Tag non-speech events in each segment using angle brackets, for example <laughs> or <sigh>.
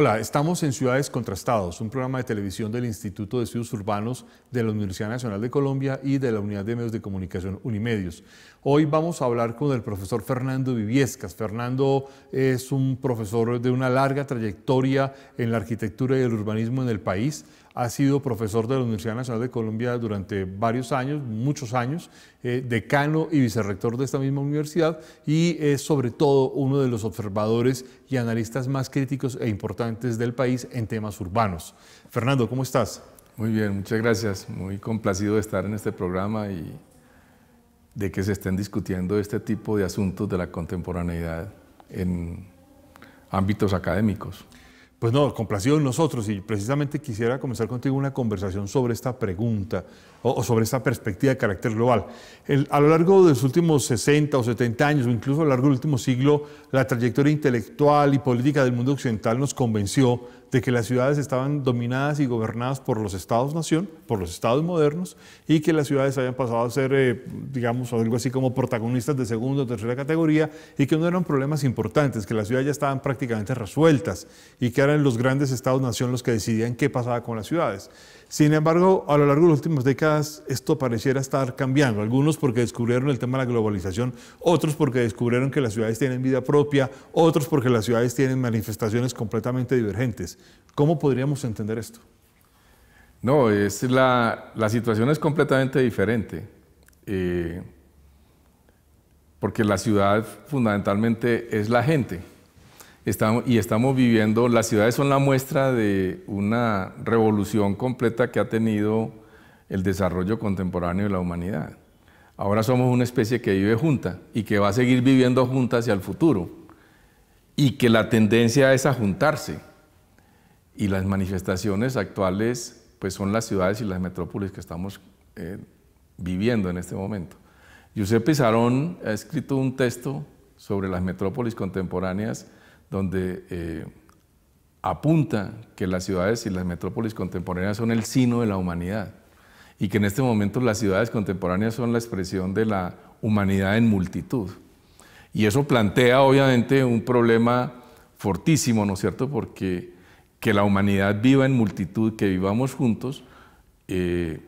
Hola, estamos en Ciudades Contrastados, un programa de televisión del Instituto de Estudios Urbanos de la Universidad Nacional de Colombia y de la Unidad de Medios de Comunicación Unimedios. Hoy vamos a hablar con el profesor Fernando Viviescas. Fernando es un profesor de una larga trayectoria en la arquitectura y el urbanismo en el país ha sido profesor de la Universidad Nacional de Colombia durante varios años, muchos años, eh, decano y vicerrector de esta misma universidad y es sobre todo uno de los observadores y analistas más críticos e importantes del país en temas urbanos. Fernando, ¿cómo estás? Muy bien, muchas gracias. Muy complacido de estar en este programa y de que se estén discutiendo este tipo de asuntos de la contemporaneidad en ámbitos académicos. Pues no, complacido en nosotros y precisamente quisiera comenzar contigo una conversación sobre esta pregunta o, sobre esta perspectiva de carácter global. a lo largo de los últimos 60 o 70 años o incluso a lo largo del último siglo, la trayectoria intelectual y política del mundo occidental nos convenció de que las ciudades estaban dominadas y gobernadas por los estados-nación, por los estados modernos, y que las ciudades habían pasado a ser, eh, digamos, algo así como protagonistas de segunda o tercera categoría, y que no eran problemas importantes, que las ciudades ya estaban prácticamente resueltas, y que eran los grandes estados-nación los que decidían qué pasaba con las ciudades. Sin embargo, a lo largo de las últimas décadas esto pareciera estar cambiando. Algunos porque descubrieron el tema de la globalización, otros porque descubrieron que las ciudades tienen vida propia, otros porque las ciudades tienen manifestaciones completamente divergentes. ¿Cómo podríamos entender esto? No, es la, situación es completamente diferente. Eh, porque la ciudad fundamentalmente es la gente y estamos viviendo, las ciudades son la muestra de una revolución completa que ha tenido el desarrollo contemporáneo de la humanidad. Ahora somos una especie que vive junta y que va a seguir viviendo junta hacia el futuro y que la tendencia es a juntarse. Y las manifestaciones actuales pues son las ciudades y las metrópolis que estamos eh, viviendo en este momento. Giuseppe Sarón ha escrito un texto sobre las metrópolis contemporáneas donde eh, apunta que las ciudades y las metrópolis contemporáneas son el sino de la humanidad y que en este momento las ciudades contemporáneas son la expresión de la humanidad en multitud. Y eso plantea obviamente un problema fortísimo, ¿no es cierto? Porque que la humanidad viva en multitud, que vivamos juntos, eh,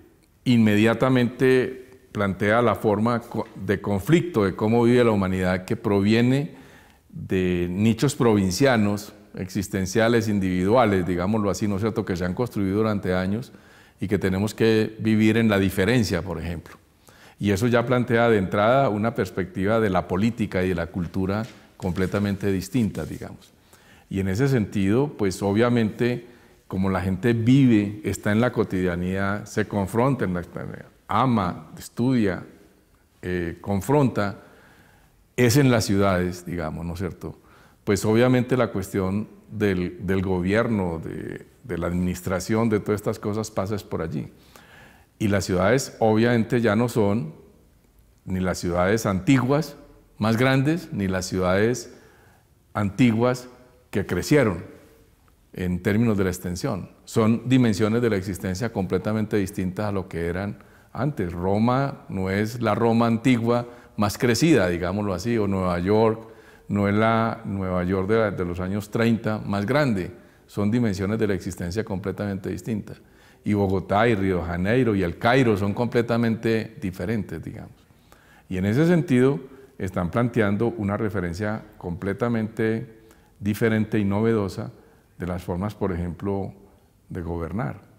inmediatamente plantea la forma de conflicto de cómo vive la humanidad que proviene de nichos provincianos, existenciales, individuales, digámoslo así, ¿no es cierto?, que se han construido durante años y que tenemos que vivir en la diferencia, por ejemplo. Y eso ya plantea de entrada una perspectiva de la política y de la cultura completamente distinta, digamos. Y en ese sentido, pues obviamente, como la gente vive, está en la cotidianidad, se confronta en la ama, estudia, eh, confronta, es en las ciudades, digamos, ¿no es cierto? Pues obviamente la cuestión del, gobierno, de, de, la administración, de todas estas cosas pasa es por allí. Y las ciudades obviamente ya no son ni las ciudades antiguas más grandes, ni las ciudades antiguas que crecieron en términos de la extensión. Son dimensiones de la existencia completamente distintas a lo que eran antes. Roma no es la Roma antigua, más crecida, digámoslo así, o Nueva York, no es la Nueva York de, los años 30 más grande, son dimensiones de la existencia completamente distintas. Y Bogotá y Río Janeiro y el Cairo son completamente diferentes, digamos. Y en ese sentido están planteando una referencia completamente diferente y novedosa de las formas, por ejemplo, de gobernar.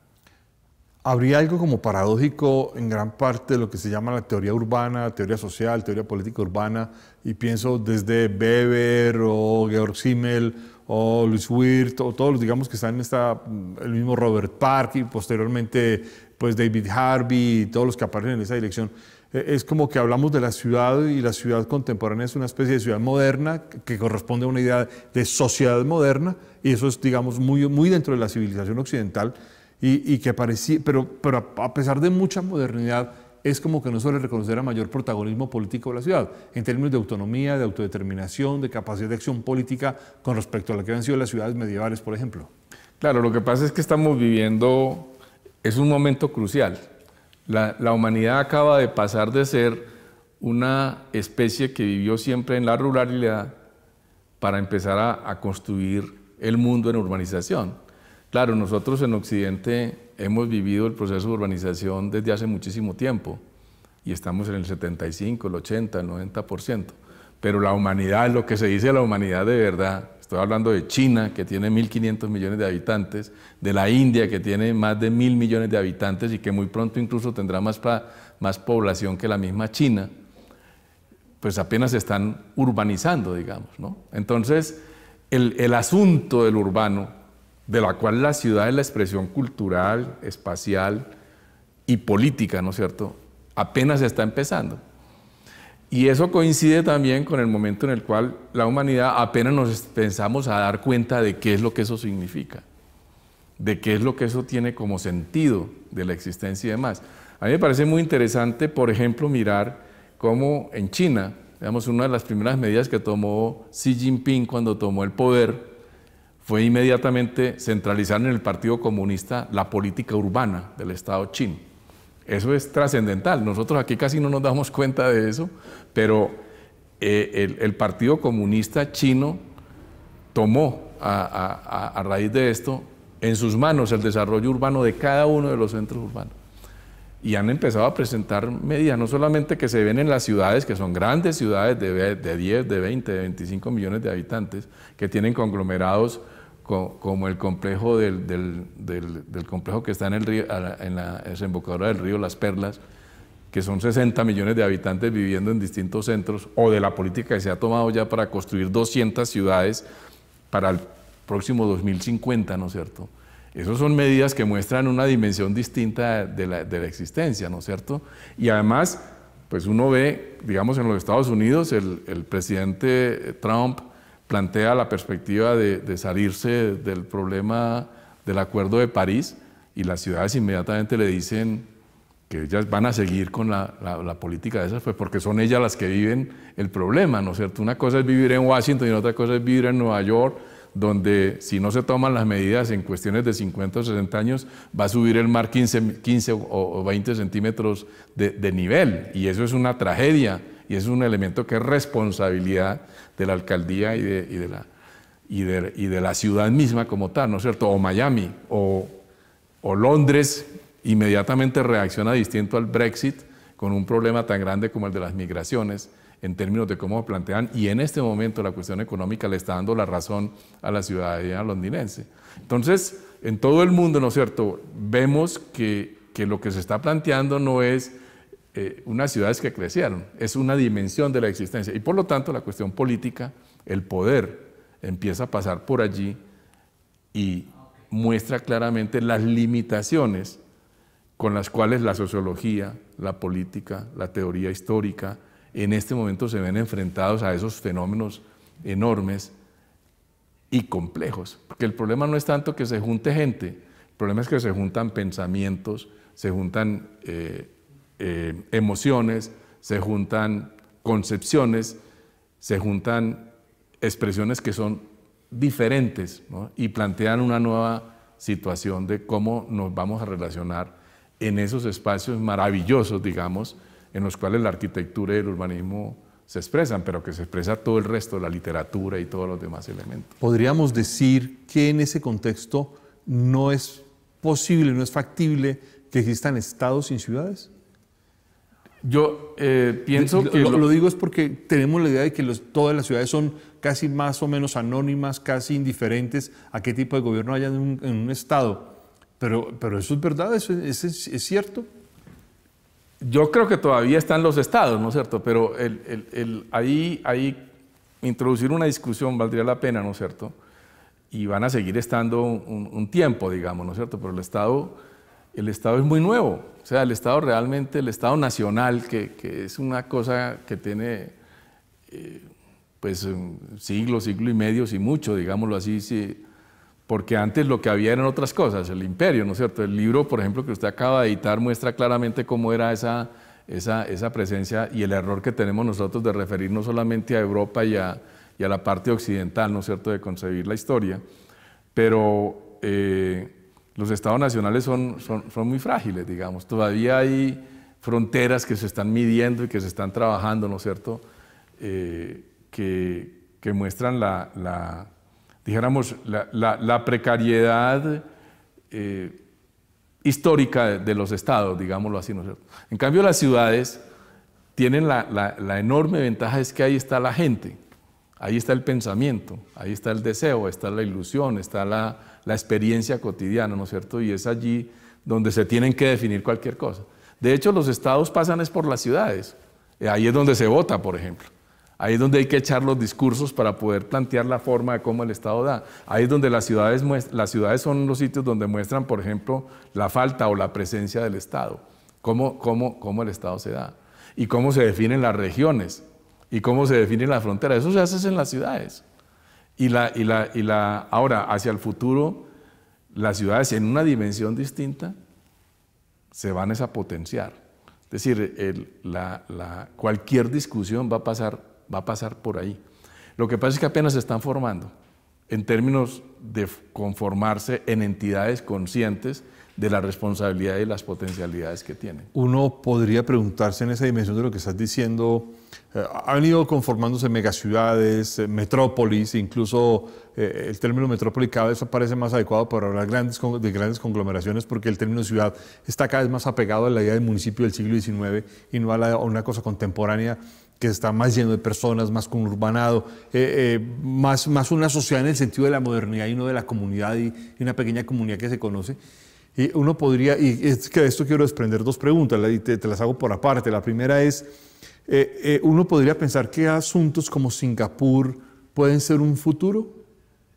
Habría algo como paradójico en gran parte de lo que se llama la teoría urbana, teoría social, teoría política urbana, y pienso desde Weber o Georg Simmel o Luis Wirth o todos los digamos que están en esta, el mismo Robert Park y posteriormente pues David Harvey y todos los que aparecen en esa dirección. E, es como que hablamos de la ciudad y la ciudad contemporánea es una especie de ciudad moderna que corresponde a una idea de sociedad moderna y eso es digamos muy, muy dentro de la civilización occidental y, que parecía, pero, pero a pesar de mucha modernidad, es como que no suele reconocer a mayor protagonismo político de la ciudad, en términos de autonomía, de autodeterminación, de capacidad de acción política con respecto a lo que han sido las ciudades medievales, por ejemplo. Claro, lo que pasa es que estamos viviendo, es un momento crucial. La, humanidad acaba de pasar de ser una especie que vivió siempre en la ruralidad para empezar a construir el mundo en urbanización. Claro, nosotros en Occidente hemos vivido el proceso de urbanización desde hace muchísimo tiempo y estamos en el 75, el 80, el 90%. Pero la humanidad, lo que se dice la humanidad de verdad, estoy hablando de China, que tiene 1.500 millones de habitantes, de la India, que tiene más de 1.000 millones de habitantes y que muy pronto incluso tendrá más, más población que la misma China, pues apenas se están urbanizando, digamos. ¿no? Entonces, el asunto del urbano de la cual la ciudad es la expresión cultural, espacial y política, ¿no es cierto? Apenas está empezando. Y eso coincide también con el momento en el cual la humanidad apenas nos pensamos a dar cuenta de qué es lo que eso significa, de qué es lo que eso tiene como sentido de la existencia y demás. A mí me parece muy interesante, por ejemplo, mirar cómo en China, digamos, una de las primeras medidas que tomó Xi Jinping cuando tomó el poder, fue inmediatamente centralizar en el Partido Comunista la política urbana del Estado chino. Eso es trascendental. Nosotros aquí casi no nos damos cuenta de eso, pero eh, el, Partido Comunista chino tomó a, a, a raíz de esto en sus manos el desarrollo urbano de cada uno de los centros urbanos y han empezado a presentar medidas, no solamente que se ven en las ciudades, que son grandes ciudades de, de 10, de 20, de 25 millones de habitantes, que tienen conglomerados como el complejo del, del, complejo que está en, el en la desembocadura del río Las Perlas, que son 60 millones de habitantes viviendo en distintos centros, o de la política que se ha tomado ya para construir 200 ciudades para el próximo 2050, ¿no es cierto? Esas son medidas que muestran una dimensión distinta de la, de la, existencia, ¿no es cierto? Y además, pues uno ve, digamos, en los Estados Unidos, el, el presidente Trump plantea la perspectiva de, salirse del problema del Acuerdo de París y las ciudades inmediatamente le dicen que ellas van a seguir con la, política de esas, pues porque son ellas las que viven el problema, ¿no es cierto? Una cosa es vivir en Washington y otra cosa es vivir en Nueva York, donde si no se toman las medidas en cuestiones de 50 o 60 años, va a subir el mar 15, 15 o, 20 centímetros de nivel, y eso es una tragedia y es un elemento que es responsabilidad de la alcaldía y de, la, y de, la ciudad misma como tal, ¿no es cierto? O Miami o, Londres inmediatamente reacciona distinto al Brexit con un problema tan grande como el de las migraciones en términos de cómo plantean, y en este momento la cuestión económica le está dando la razón a la ciudadanía londinense. Entonces, en todo el mundo, ¿no es cierto?, vemos que, que lo que se está planteando no es eh, unas ciudades que crecieron. Es una dimensión de la existencia. Y por lo tanto, la cuestión política, el poder, empieza a pasar por allí y muestra claramente las limitaciones con las cuales la sociología, la política, la teoría histórica, en este momento se ven enfrentados a esos fenómenos enormes y complejos. Porque el problema no es tanto que se junte gente, el problema es que se juntan pensamientos, se juntan eh, eh, emociones, se juntan concepciones, se juntan expresiones que son diferentes y plantean una nueva situación de cómo nos vamos a relacionar en esos espacios maravillosos, digamos, en los cuales la arquitectura y el urbanismo se expresan, pero que se expresa todo el resto, la literatura y todos los demás elementos. Podríamos decir que en ese contexto no es posible, no es factible que existan estados sin ciudades. Yo eh, pienso que... Lo, digo es porque tenemos la idea de que todas las ciudades son casi más o menos anónimas, casi indiferentes a qué tipo de gobierno haya en un, estado. Pero, pero eso es verdad, eso es, cierto. Yo creo que todavía están los estados, ¿no es cierto? Pero el, ahí, ahí introducir una discusión valdría la pena, ¿no es cierto? Y van a seguir estando un, un tiempo, digamos, ¿no es cierto? Pero el Estado el Estado es muy nuevo. O sea, el Estado realmente, el Estado nacional, que, es una cosa que tiene eh, pues siglo, siglo y medio, y mucho, digámoslo así, porque antes lo que había eran otras cosas, el imperio, ¿no es cierto? El libro, por ejemplo, que usted acaba de editar muestra claramente cómo era esa, esa, esa presencia y el error que tenemos nosotros de referirnos solamente a Europa y a, la parte occidental, ¿no es cierto?, de concebir la historia. Pero... Eh, los estados nacionales son, son, muy frágiles, digamos. Todavía hay fronteras que se están midiendo y que se están trabajando, ¿no es cierto?, eh, que, muestran la, dijéramos, la, precariedad eh, histórica de, los estados, digámoslo así, ¿no es cierto? En cambio, las ciudades tienen la enorme ventaja es que ahí está la gente, ahí está el pensamiento, ahí está el deseo, está la ilusión, está la la experiencia cotidiana, ¿no es cierto? Y es allí donde se tienen que definir cualquier cosa. De hecho, los estados pasan es por las ciudades. Eh, ahí es donde se vota, por ejemplo. Ahí es donde hay que echar los discursos para poder plantear la forma de cómo el Estado da. Ahí es donde las ciudades, las ciudades son los sitios donde muestran, por ejemplo, la falta o la presencia del Estado. Cómo, cómo, cómo el Estado se da. Y cómo se definen las regiones. Y cómo se definen las fronteras. Eso se hace en las ciudades. Y, ahora, hacia el futuro, las ciudades en una dimensión distinta se van a potenciar. Es decir, cualquier discusión va a, pasar, va a pasar por ahí. Lo que pasa es que apenas se están formando en términos de conformarse en entidades conscientes de la responsabilidad y las potencialidades que tienen. Uno podría preguntarse en esa dimensión de lo que estás diciendo, eh, han ido conformándose megaciudades, eh, metrópolis, incluso eh, el término metrópoli cada vez parece más adecuado para hablar grandes, de grandes conglomeraciones porque el término ciudad está cada vez más apegado a la idea del municipio del siglo XIX y no a, una cosa contemporánea que está más lleno de personas, más conurbanado, más, más una sociedad en el sentido de la modernidad y no de la comunidad y, una pequeña comunidad que se conoce. Y uno podría, y es que esto quiero desprender dos preguntas, y te, las hago por aparte. La primera es, eh, eh, uno podría pensar que asuntos como Singapur pueden ser un futuro,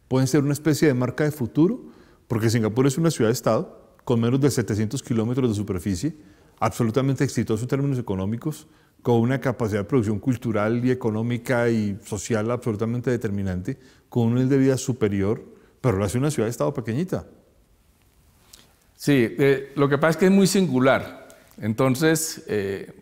pueden ser una especie de marca de futuro, porque Singapur es una ciudad-estado con menos de 700 kilómetros de superficie, absolutamente exitoso en términos económicos, con una capacidad de producción cultural y económica y social absolutamente determinante, con un nivel de vida superior, pero lo hace una ciudad-estado pequeñita Sí, eh, lo que pasa es que es muy singular. Entonces, eh,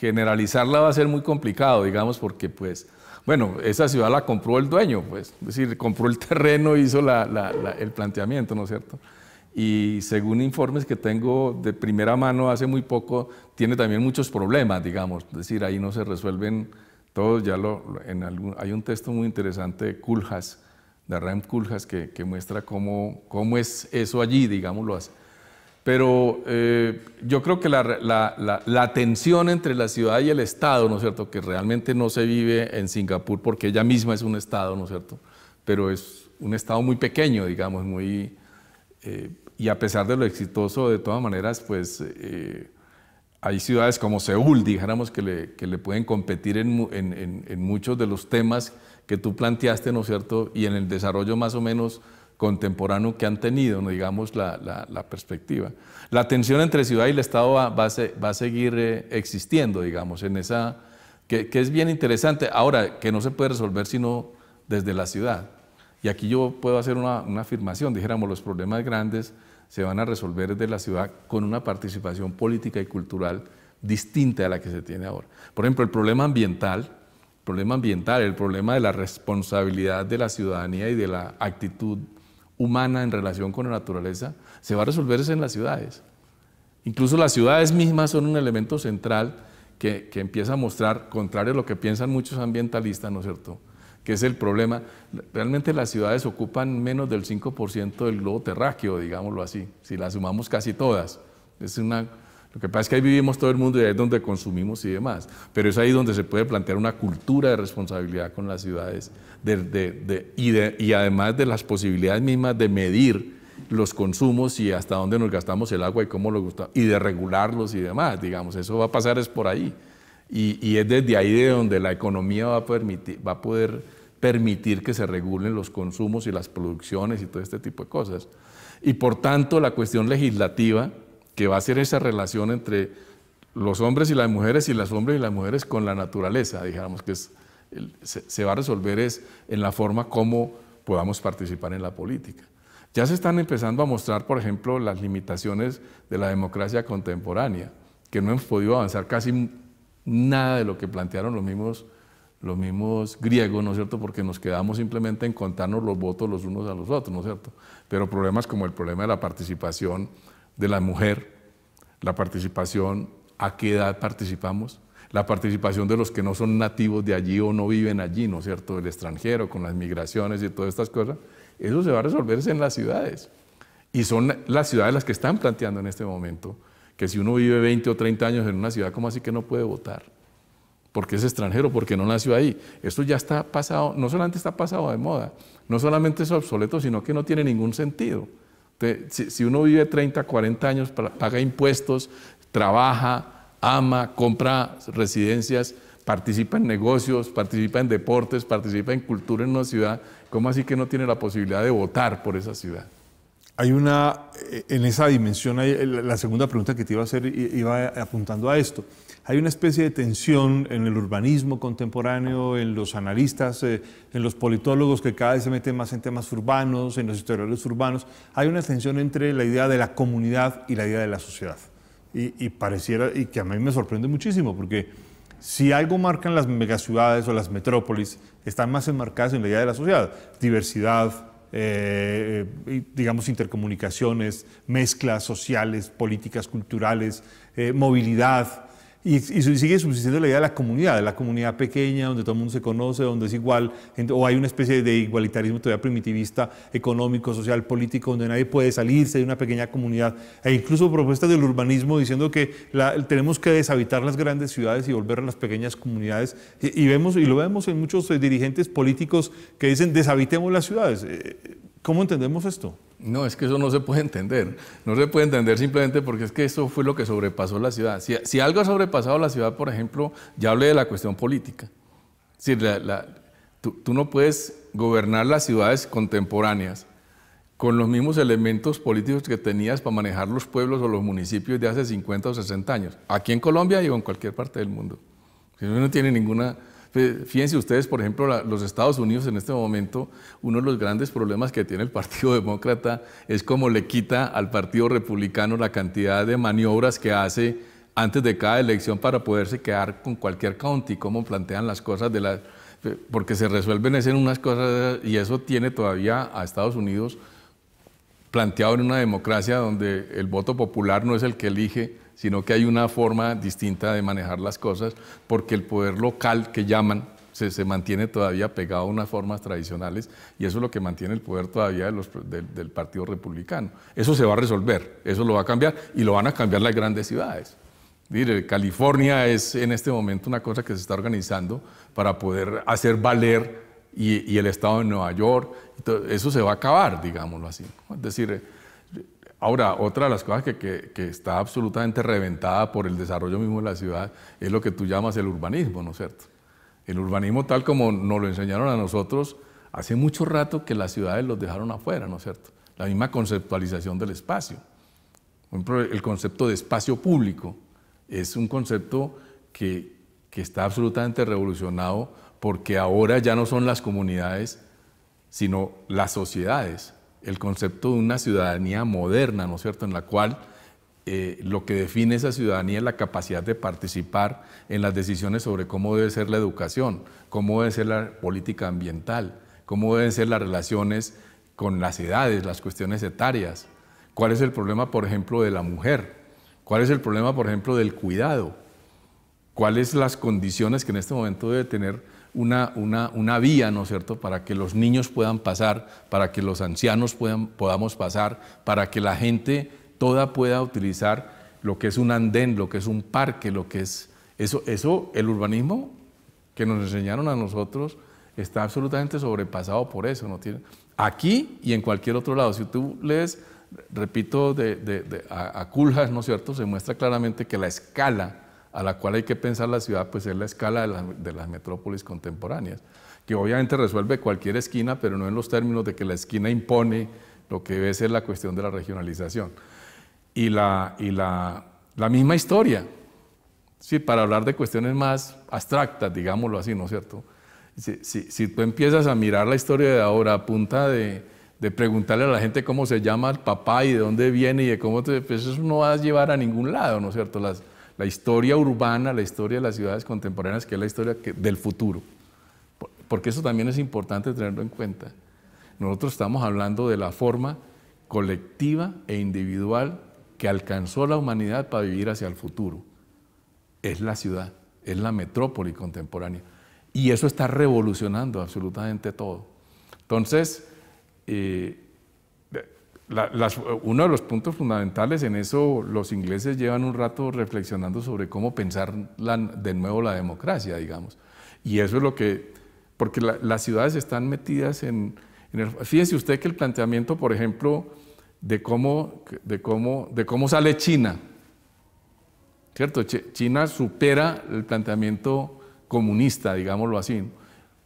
generalizarla va a ser muy complicado, digamos, porque pues, bueno, esa ciudad la compró el dueño, pues, es decir, compró el <laughs> terreno, hizo la, el planteamiento, ¿no es cierto? Y según informes que tengo de primera mano hace muy poco, tiene también muchos problemas, digamos, es decir, ahí no se resuelven todos, ya lo, en algún, hay un texto muy interesante de Kulhas, de Ram Kulhas, que, que, muestra cómo, cómo es eso allí, digámoslo así pero eh, yo creo que la, tensión entre la ciudad y el Estado, ¿no es cierto? Que realmente no se vive en Singapur porque ella misma es un Estado, ¿no es cierto? Pero es un Estado muy pequeño, digamos, muy... Eh, y a pesar de lo exitoso, de todas maneras, pues eh, hay ciudades como Seúl, dijéramos, que le, pueden competir en, en muchos de los temas que tú planteaste, ¿no es cierto? Y en el desarrollo más o menos contemporáneo que han tenido, digamos, la, perspectiva. La tensión entre ciudad y el Estado va, a, seguir eh, existiendo, digamos, en esa, que, es bien interesante. Ahora, que no se puede resolver sino desde la ciudad. Y aquí yo puedo hacer una, afirmación, dijéramos, los problemas grandes se van a resolver desde la ciudad con una participación política y cultural distinta a la que se tiene ahora. Por ejemplo, el problema ambiental, problema ambiental, el problema de la responsabilidad de la ciudadanía y de la actitud humana en relación con la naturaleza se va a resolver en las ciudades. Incluso las ciudades mismas son un elemento central que, empieza a mostrar, contrario a lo que piensan muchos ambientalistas, ¿no es cierto?, que es el problema. Realmente las ciudades ocupan menos del 5% del globo terráqueo, digámoslo así, si las sumamos casi todas. Es una lo que pasa es que ahí vivimos todo el mundo y ahí es donde consumimos y demás. Pero es ahí donde se puede plantear una cultura de responsabilidad con las ciudades y, además de las posibilidades mismas de medir los consumos y hasta dónde nos gastamos el agua y cómo lo gastamos, y de regularlos y demás, digamos, eso va a pasar es por ahí. Y, es desde ahí de donde la economía va a, permitir, va a poder permitir que se regulen los consumos y las producciones y todo este tipo de cosas. Y por tanto, la cuestión legislativa, que va a ser esa relación entre los hombres y las mujeres y las hombres y las mujeres con la naturaleza, Dijéramos que se, va a resolver es en la forma como podamos participar en la política. Ya se están empezando a mostrar, por ejemplo, las limitaciones de la democracia contemporánea, que no hemos podido avanzar casi nada de lo que plantearon los mismos, los mismos griegos, ¿no es cierto? Porque nos quedamos simplemente en contarnos los votos los unos a los otros, ¿no es cierto? Pero problemas como el problema de la participación de la mujer, la participación, a qué edad participamos, la participación de los que no son nativos de allí o no viven allí, ¿no es cierto?, del extranjero, con las migraciones y todas estas cosas, eso se va a resolverse en las ciudades. Y son las ciudades las que están planteando en este momento que si uno vive 20 o 30 años en una ciudad, ¿cómo así que no puede votar? Porque es extranjero, porque no nació ahí. Esto ya está pasado, no solamente está pasado de moda, no solamente es obsoleto, sino que no tiene ningún sentido si, si, uno vive 30, 40 años, paga impuestos, trabaja, ama, compra residencias, participa en negocios, participa en deportes, participa en cultura en una ciudad, ¿cómo así que no tiene la posibilidad de votar por esa ciudad? hay una, eh, en esa dimensión, la segunda pregunta que te iba a hacer iba apuntando a esto. Hay una especie de tensión en el urbanismo contemporáneo, en los analistas, eh, en los politólogos que cada vez se meten más en temas urbanos, en los historiadores urbanos. Hay una tensión entre la idea de la comunidad y la idea de la sociedad. Y, pareciera, y que a mí me sorprende muchísimo, porque si algo marcan las megaciudades o las metrópolis, están más enmarcadas en la idea de la sociedad. Diversidad, eh, digamos, intercomunicaciones, mezclas sociales, políticas culturales, eh, movilidad, y, sigue subsistiendo la idea de la comunidad, de la comunidad pequeña, donde todo el mundo se conoce, donde es igual, o hay una especie de igualitarismo todavía primitivista, económico, social, político, donde nadie puede salirse de una pequeña comunidad. E incluso propuestas del urbanismo diciendo que tenemos que deshabitar las grandes ciudades y volver a las pequeñas comunidades. Y, y vemos, y lo vemos en muchos eh, dirigentes políticos que dicen deshabitemos las ciudades eh, ¿Cómo entendemos esto? No, es que eso no se puede entender. No se puede entender simplemente porque es que eso fue lo que sobrepasó la ciudad. Si, algo ha sobrepasado la ciudad, por ejemplo, ya hablé de la cuestión política. Si tú, no puedes gobernar las ciudades contemporáneas con los mismos elementos políticos que tenías para manejar los pueblos o los municipios de hace 50 o 60 años, aquí en Colombia y en cualquier parte del mundo. No tiene ninguna, pues, fíjense ustedes, por ejemplo, los Estados Unidos en este momento, uno de los grandes problemas que tiene el Partido <laughs> Demócrata es cómo le quita al Partido Republicano la cantidad de maniobras que hace antes de cada elección para poderse quedar con cualquier county, cómo plantean las cosas de la, eh, porque se resuelven en unas cosas y eso tiene todavía a Estados Unidos planteado en una democracia donde el voto popular no es el que elige, sino que hay una forma distinta de manejar las cosas, porque el poder local que llaman se, mantiene todavía pegado a unas formas tradicionales y eso es lo que mantiene el poder todavía del Partido Republicano. Eso se va a resolver, eso lo va a cambiar y lo van a cambiar las grandes ciudades. Mire, California es en este momento una cosa que se está organizando para poder hacer valer y, y el estado de Nueva York, eso se va a acabar, digámoslo así. Es decir, Ahora, otra de las cosas que, está absolutamente reventada por el desarrollo mismo de la ciudad es lo que tú llamas el urbanismo, ¿no es cierto? El urbanismo tal como nos lo enseñaron a nosotros, hace mucho rato que las ciudades los dejaron afuera, ¿no es cierto? La misma conceptualización del espacio. Por ejemplo, el concepto de espacio público es un concepto que está absolutamente revolucionado porque ahora ya no son las comunidades, sino las sociedades el concepto de una ciudadanía moderna, ¿no es cierto?, en la cual eh, lo que define esa ciudadanía es la capacidad de participar en las decisiones sobre cómo debe ser la educación, cómo debe ser la política ambiental, cómo deben ser las relaciones con las edades, las cuestiones etarias, cuál es el problema, por ejemplo, de la mujer, cuál es el problema, por ejemplo, del cuidado, cuáles las condiciones que en este momento debe tener una, una, vía, ¿no es cierto?, para que los niños puedan pasar, para que los ancianos puedan, podamos pasar, para que la gente toda pueda utilizar lo que es un andén, lo que es un parque, lo que es... Eso, eso el urbanismo que nos enseñaron a nosotros está absolutamente sobrepasado por eso. ¿no? tiene Aquí y en cualquier otro lado. Si tú lees, repito, de, a, Culjas, ¿no es cierto? Se muestra claramente que la escala a la cual hay que pensar la ciudad, pues es la escala de, las metrópolis contemporáneas, que obviamente resuelve cualquier esquina, pero no en los términos de que la esquina impone lo que debe ser la cuestión de la regionalización. Y la, y la, la misma historia, sí, para hablar de cuestiones más abstractas, digámoslo así, ¿no es cierto? Si, si, tú empiezas a mirar la historia de ahora a punta de, preguntarle a la gente cómo se llama el papá y de dónde viene y de cómo te, pues eso no vas a llevar a ningún lado, ¿no es cierto? Las, la historia urbana, la historia de las ciudades contemporáneas, que es la historia del futuro. Porque eso también es importante tenerlo en cuenta. Nosotros estamos hablando de la forma colectiva e individual que alcanzó la humanidad para vivir hacia el futuro. Es la ciudad, es la metrópoli contemporánea. Y eso está revolucionando absolutamente todo. Entonces, eh, uno de los puntos fundamentales en eso, los ingleses llevan un rato reflexionando sobre cómo pensar de nuevo la democracia, digamos. Y eso es lo que, porque las ciudades están metidas en, el, Fíjese usted que el planteamiento, por ejemplo, de cómo, de cómo, de cómo sale China, ¿cierto? China supera el planteamiento comunista, digámoslo así.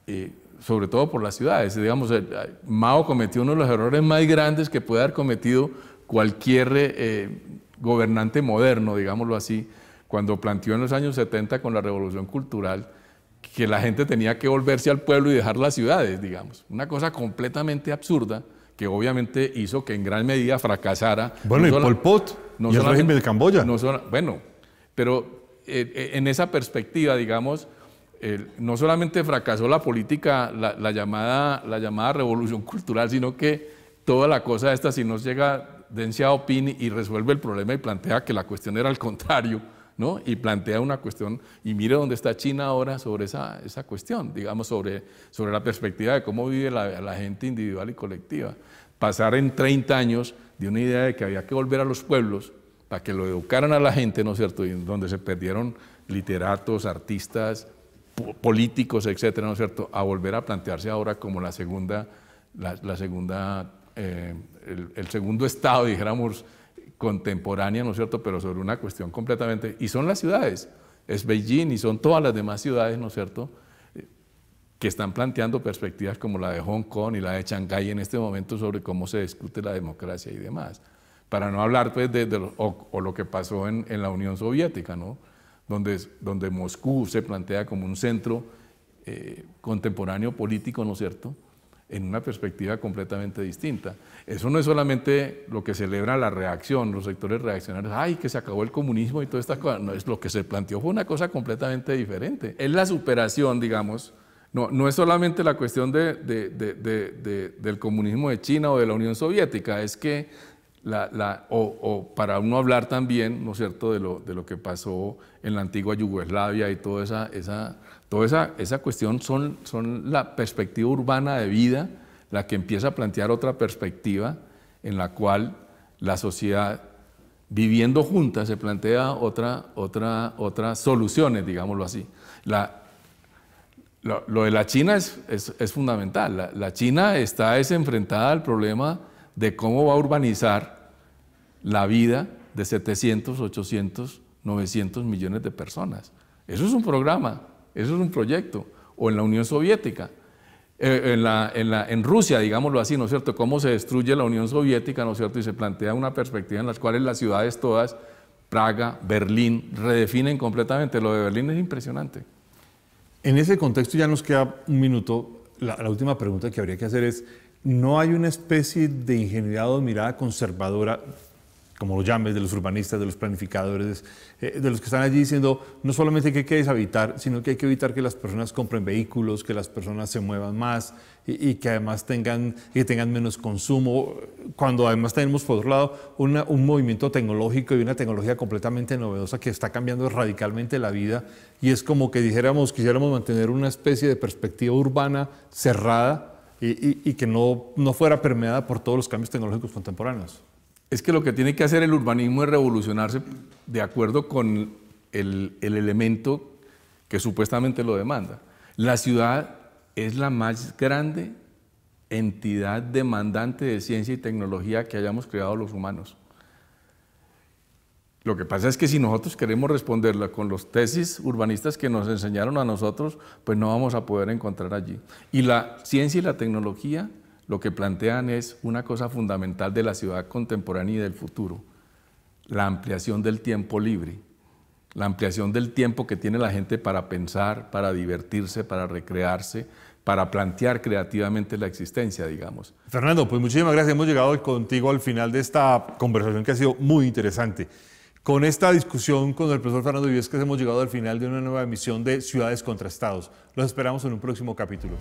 Eh, sobre todo por las ciudades. Digamos, eh, eh, Mao cometió uno de los errores más grandes que puede haber cometido cualquier eh, gobernante moderno, digámoslo así, cuando planteó en los años 70 con la revolución cultural que la gente tenía que volverse al pueblo y dejar las ciudades, digamos. Una cosa completamente absurda que obviamente hizo que en gran medida fracasara. Bueno, y Pol Pot, no y el régimen de Camboya. No bueno, pero en esa perspectiva, digamos, no solamente fracasó la política, la, llamada, la llamada revolución cultural, sino que toda la cosa esta, si nos llega Densea Opini y resuelve el problema y plantea que la cuestión era al contrario, ¿no? Y plantea una cuestión, y mire dónde está China ahora sobre esa, esa cuestión, digamos, sobre, sobre la perspectiva de cómo vive la, la gente individual y colectiva. Pasar en 30 años de una idea de que había que volver a los pueblos para que lo educaran a la gente, ¿no es cierto? Y donde se perdieron literatos, artistas, políticos, etcétera, ¿no es cierto?, a volver a plantearse ahora como la segunda, la, segunda, eh, el, segundo estado, dijéramos, contemporánea, ¿no es cierto?, pero sobre una cuestión completamente, y son las ciudades, es Beijing y son todas las demás ciudades, ¿no es cierto?, eh, que están planteando perspectivas como la de Hong Kong y la de Shanghai en este momento sobre cómo se discute la democracia y demás. Para no hablar, pues, de, lo, lo que pasó en, en la Unión Soviética, ¿no? donde, Moscú se plantea como un centro eh, contemporáneo político, ¿no es cierto?, en una perspectiva completamente distinta. Eso no es solamente lo que celebra la reacción, los sectores reaccionarios, ay, que se acabó el comunismo y toda esta cosa, no, es lo que se planteó fue una cosa completamente diferente. Es la superación, digamos, no, no es solamente la cuestión del comunismo de China o de la Unión Soviética, es que la, o, para uno hablar también, ¿no es cierto?, de lo, de lo que pasó en la antigua Yugoslavia y toda esa, esa, toda esa, esa cuestión, son, son la perspectiva urbana de vida la que empieza a plantear otra perspectiva en la cual la sociedad viviendo juntas se plantea otra, otra, otras soluciones, digámoslo así. La, lo, de la China es, fundamental. La, China está es enfrentada al problema de cómo va a urbanizar la vida de 700, 800, 900 millones de personas. Eso es un programa, eso es un proyecto. O en la Unión Soviética, eh, en, Rusia, digámoslo así, ¿no es cierto? Cómo se destruye la Unión Soviética, ¿no es cierto? Y se plantea una perspectiva en la cual las ciudades todas, Praga, Berlín, redefinen completamente. Lo de Berlín es impresionante. En ese contexto ya nos queda un minuto. la última pregunta que habría que hacer es, no hay una especie de ingenuidad o mirada conservadora, como lo llames, de los urbanistas, de los planificadores, eh, de los que están allí diciendo no solamente que hay que deshabitar, sino que hay que evitar que las personas compren vehículos, que las personas se muevan más y, que además tengan, que tengan menos consumo, cuando además tenemos por otro lado un movimiento tecnológico y una tecnología completamente novedosa que está cambiando radicalmente la vida y es como que dijéramos, quisiéramos mantener una especie de perspectiva urbana cerrada y, que no, fuera permeada por todos los cambios tecnológicos contemporáneos. Es que lo que tiene que hacer el urbanismo es revolucionarse de acuerdo con el elemento que supuestamente lo demanda. La ciudad es la más grande entidad demandante de ciencia y tecnología que hayamos creado los humanos. Lo que pasa es que si nosotros queremos responderla con los tesis urbanistas que nos enseñaron a nosotros, pues no vamos a poder encontrar allí. Y la ciencia y la tecnología lo que plantean es una cosa fundamental de la ciudad contemporánea y del futuro, la ampliación del tiempo libre, la ampliación del tiempo que tiene la gente para pensar, para divertirse, para recrearse, para plantear creativamente la existencia, digamos. Fernando, pues muchísimas gracias. Hemos llegado contigo al final de esta conversación que ha sido muy interesante. Con esta discusión con el profesor Fernando que hemos llegado al final de una nueva emisión de Ciudades contra Estados. Los esperamos en un próximo capítulo.